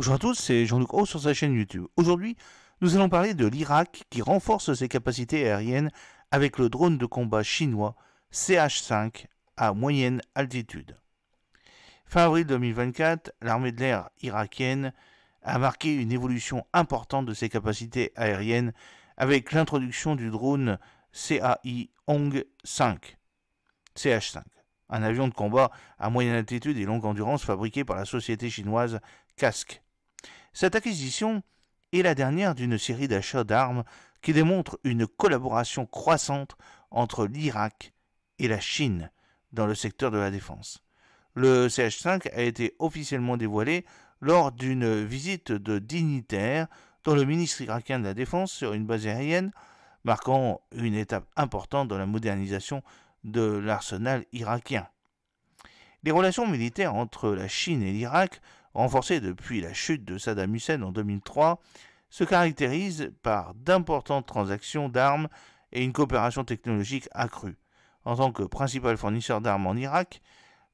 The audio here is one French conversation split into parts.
Bonjour à tous, c'est Jean-Luc Haut sur sa chaîne YouTube. Aujourd'hui, nous allons parler de l'Irak qui renforce ses capacités aériennes avec le drone de combat chinois CH-5 à moyenne altitude. Fin avril 2024, l'armée de l'air irakienne a marqué une évolution importante de ses capacités aériennes avec l'introduction du drone CAI Hong 5, CH-5, un avion de combat à moyenne altitude et longue endurance fabriqué par la société chinoise CASC. Cette acquisition est la dernière d'une série d'achats d'armes qui démontrent une collaboration croissante entre l'Irak et la Chine dans le secteur de la défense. Le CH5 a été officiellement dévoilé lors d'une visite de dignitaires dans le ministre irakien de la Défense sur une base aérienne, marquant une étape importante dans la modernisation de l'arsenal irakien. Les relations militaires entre la Chine et l'Irak renforcée depuis la chute de Saddam Hussein en 2003, se caractérise par d'importantes transactions d'armes et une coopération technologique accrue. En tant que principal fournisseur d'armes en Irak,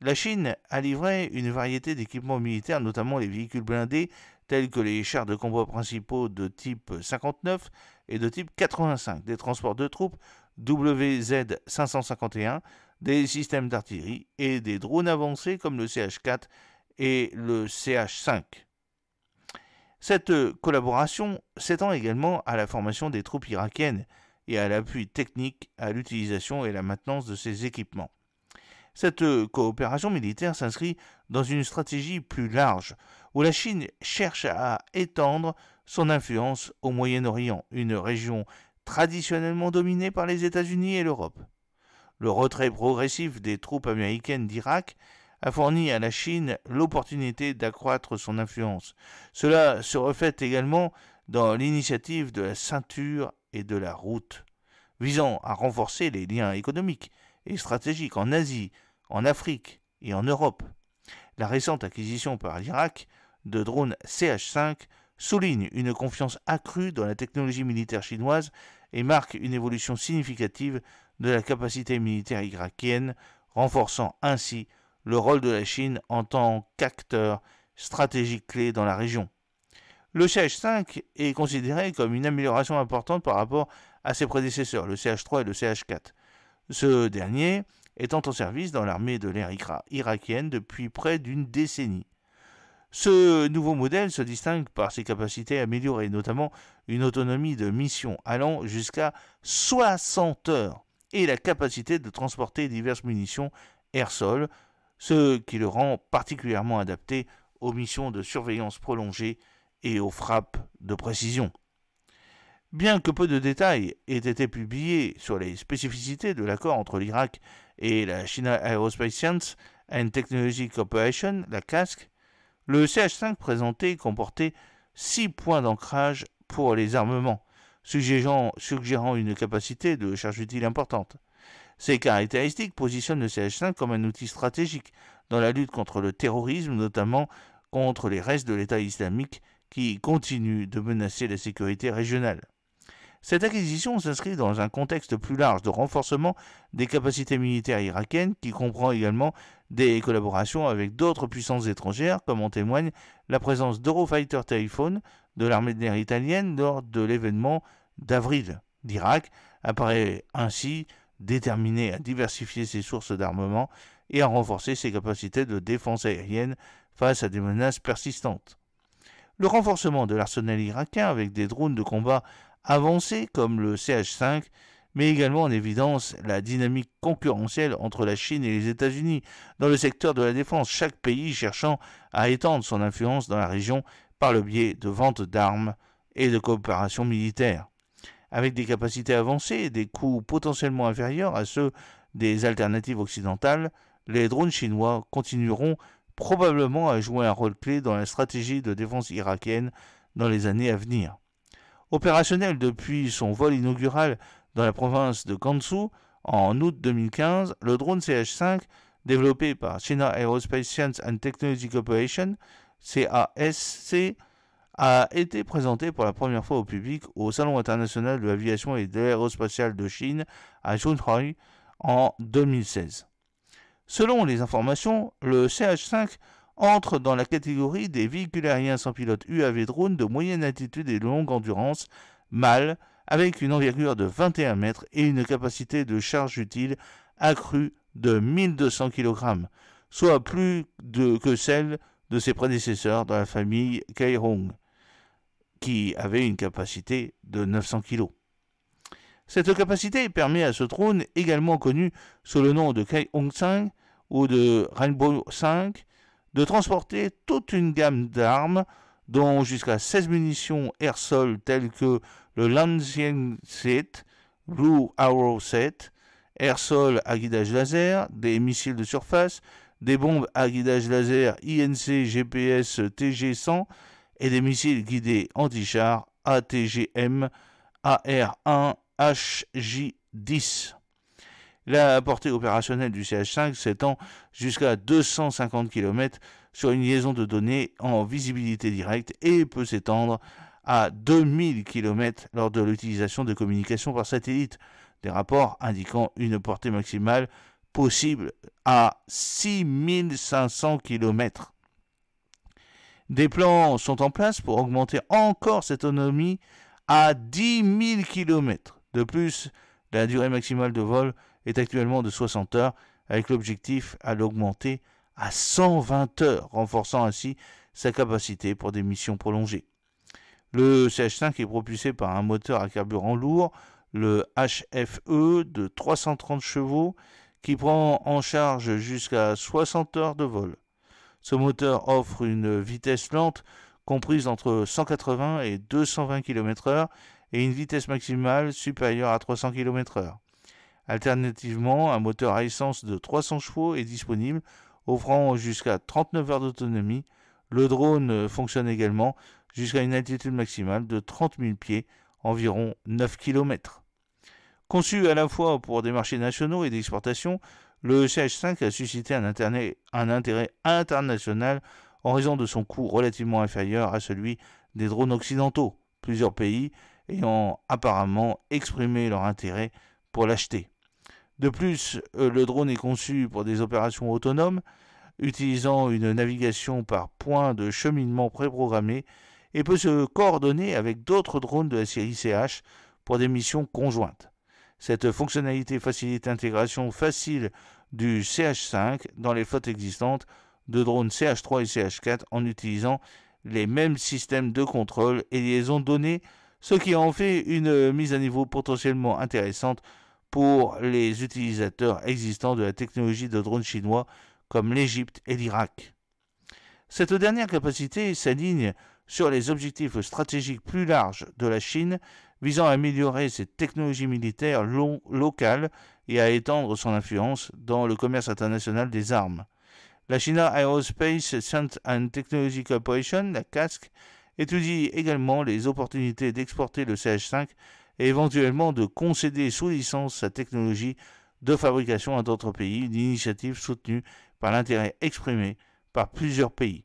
la Chine a livré une variété d'équipements militaires, notamment les véhicules blindés tels que les chars de combat principaux de type 59 et de type 85, des transports de troupes WZ-551, des systèmes d'artillerie et des drones avancés comme le CH-4 et le CH5. Cette collaboration s'étend également à la formation des troupes irakiennes et à l'appui technique à l'utilisation et la maintenance de ces équipements. Cette coopération militaire s'inscrit dans une stratégie plus large, où la Chine cherche à étendre son influence au Moyen-Orient, une région traditionnellement dominée par les États-Unis et l'Europe. Le retrait progressif des troupes américaines d'Irak a fourni à la Chine l'opportunité d'accroître son influence. Cela se reflète également dans l'initiative de la ceinture et de la route, visant à renforcer les liens économiques et stratégiques en Asie, en Afrique et en Europe. La récente acquisition par l'Irak de drones CH-5 souligne une confiance accrue dans la technologie militaire chinoise et marque une évolution significative de la capacité militaire irakienne, renforçant ainsi le rôle de la Chine en tant qu'acteur stratégique clé dans la région. Le CH5 est considéré comme une amélioration importante par rapport à ses prédécesseurs, le CH3 et le CH4. Ce dernier étant en service dans l'armée de l'air irakienne depuis près d'une décennie. Ce nouveau modèle se distingue par ses capacités améliorées, notamment une autonomie de mission allant jusqu'à 60 heures et la capacité de transporter diverses munitions air-sol ce qui le rend particulièrement adapté aux missions de surveillance prolongée et aux frappes de précision. Bien que peu de détails aient été publiés sur les spécificités de l'accord entre l'Irak et la China Aerospace Science and Technology Corporation, la CASC, le CH5 présenté comportait six points d'ancrage pour les armements, suggérant une capacité de charge utile importante. Ces caractéristiques positionnent le CH5 comme un outil stratégique dans la lutte contre le terrorisme, notamment contre les restes de l'État islamique qui continue de menacer la sécurité régionale. Cette acquisition s'inscrit dans un contexte plus large de renforcement des capacités militaires irakiennes qui comprend également des collaborations avec d'autres puissances étrangères, comme en témoigne la présence d'Eurofighter Typhoon de l'armée de l'air italienne lors de l'événement d'avril. d'Irak, apparaît ainsi déterminé à diversifier ses sources d'armement et à renforcer ses capacités de défense aérienne face à des menaces persistantes. Le renforcement de l'arsenal irakien avec des drones de combat avancés comme le CH-5 met également en évidence la dynamique concurrentielle entre la Chine et les États-Unis dans le secteur de la défense, chaque pays cherchant à étendre son influence dans la région par le biais de ventes d'armes et de coopération militaire avec des capacités avancées et des coûts potentiellement inférieurs à ceux des alternatives occidentales, les drones chinois continueront probablement à jouer un rôle clé dans la stratégie de défense irakienne dans les années à venir. Opérationnel depuis son vol inaugural dans la province de Gansu en août 2015, le drone CH-5, développé par China Aerospace Science and Technology Corporation, CASC, a été présenté pour la première fois au public au Salon international de l'aviation et de l'aérospatiale de Chine à Shunhui en 2016. Selon les informations, le CH5 entre dans la catégorie des véhicules aériens sans pilote UAV drone de moyenne altitude et longue endurance, mâle, avec une envergure de 21 mètres et une capacité de charge utile accrue de 1200 kg, soit plus de, que celle de ses prédécesseurs dans la famille Kairong qui avait une capacité de 900 kg. Cette capacité permet à ce trône, également connu sous le nom de Kai Hong 5 ou de Rainbow 5, de transporter toute une gamme d'armes, dont jusqu'à 16 munitions air-sol telles que le Lanxian 7, Blue Arrow 7, air-sol à guidage laser, des missiles de surface, des bombes à guidage laser INC, GPS, TG-100, et des missiles guidés anti-char ATGM AR-1HJ-10. La portée opérationnelle du CH-5 s'étend jusqu'à 250 km sur une liaison de données en visibilité directe et peut s'étendre à 2000 km lors de l'utilisation de communications par satellite, des rapports indiquant une portée maximale possible à 6500 km. Des plans sont en place pour augmenter encore cette autonomie à 10 000 km. De plus, la durée maximale de vol est actuellement de 60 heures, avec l'objectif à l'augmenter à 120 heures, renforçant ainsi sa capacité pour des missions prolongées. Le CH5 est propulsé par un moteur à carburant lourd, le HFE de 330 chevaux, qui prend en charge jusqu'à 60 heures de vol. Ce moteur offre une vitesse lente comprise entre 180 et 220 km/h et une vitesse maximale supérieure à 300 km/h. Alternativement, un moteur à essence de 300 chevaux est disponible, offrant jusqu'à 39 heures d'autonomie. Le drone fonctionne également jusqu'à une altitude maximale de 30 000 pieds, environ 9 km. Conçu à la fois pour des marchés nationaux et d'exportation, le ch 5 a suscité un, un intérêt international en raison de son coût relativement inférieur à celui des drones occidentaux, plusieurs pays ayant apparemment exprimé leur intérêt pour l'acheter. De plus, euh, le drone est conçu pour des opérations autonomes, utilisant une navigation par point de cheminement préprogrammé et peut se coordonner avec d'autres drones de la série CH pour des missions conjointes. Cette fonctionnalité facilite l'intégration facile du CH5 dans les flottes existantes de drones CH3 et CH4 en utilisant les mêmes systèmes de contrôle et liaison données, ce qui en fait une mise à niveau potentiellement intéressante pour les utilisateurs existants de la technologie de drones chinois comme l'Égypte et l'Irak. Cette dernière capacité s'aligne sur les objectifs stratégiques plus larges de la Chine visant à améliorer ses technologies militaires locales et à étendre son influence dans le commerce international des armes. La China Aerospace Science and Technology Corporation, la CASC, étudie également les opportunités d'exporter le CH5 et éventuellement de concéder sous licence sa technologie de fabrication à d'autres pays, une initiative soutenue par l'intérêt exprimé par plusieurs pays.